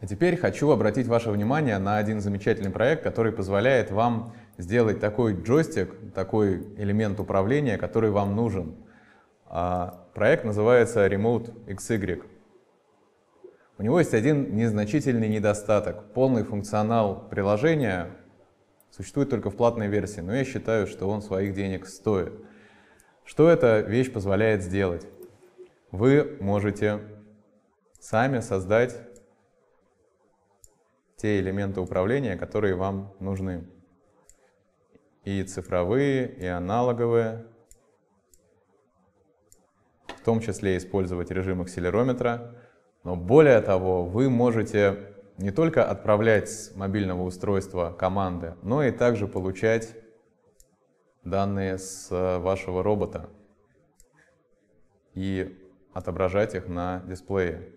А теперь хочу обратить ваше внимание на один замечательный проект, который позволяет вам сделать такой джойстик, такой элемент управления, который вам нужен. А, проект называется Remote XY. У него есть один незначительный недостаток. Полный функционал приложения существует только в платной версии, но я считаю, что он своих денег стоит. Что эта вещь позволяет сделать? Вы можете сами создать те элементы управления, которые вам нужны. И цифровые, и аналоговые. В том числе использовать режим акселерометра. Но более того, вы можете не только отправлять с мобильного устройства команды, но и также получать данные с э, вашего робота и отображать их на дисплее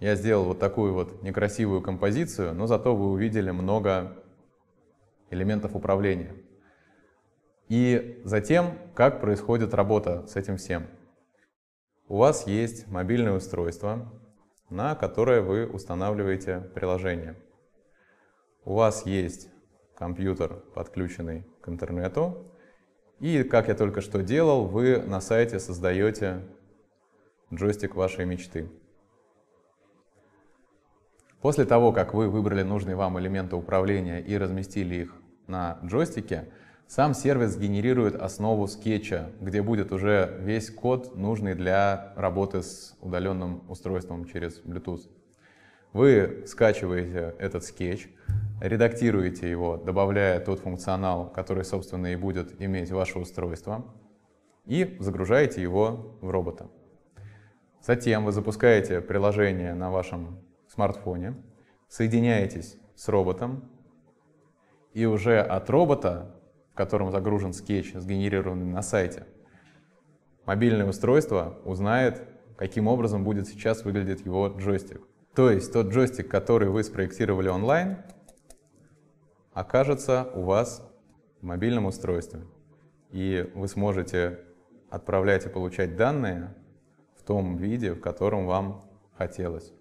я сделал вот такую вот некрасивую композицию, но зато вы увидели много элементов управления. И затем, как происходит работа с этим всем. У вас есть мобильное устройство, на которое вы устанавливаете приложение. У вас есть компьютер, подключенный к интернету, и, как я только что делал, вы на сайте создаете джойстик вашей мечты. После того, как вы выбрали нужные вам элементы управления и разместили их на джойстике, сам сервис генерирует основу скетча, где будет уже весь код, нужный для работы с удаленным устройством через Bluetooth. Вы скачиваете этот скетч, редактируете его, добавляя тот функционал, который, собственно, и будет иметь ваше устройство, и загружаете его в робота. Затем вы запускаете приложение на вашем смартфоне, соединяетесь с роботом, и уже от робота, в котором загружен скетч, сгенерированный на сайте, мобильное устройство узнает, каким образом будет сейчас выглядеть его джойстик. То есть тот джойстик, который вы спроектировали онлайн, окажется у вас в мобильном устройстве. И вы сможете отправлять и получать данные в том виде, в котором вам хотелось.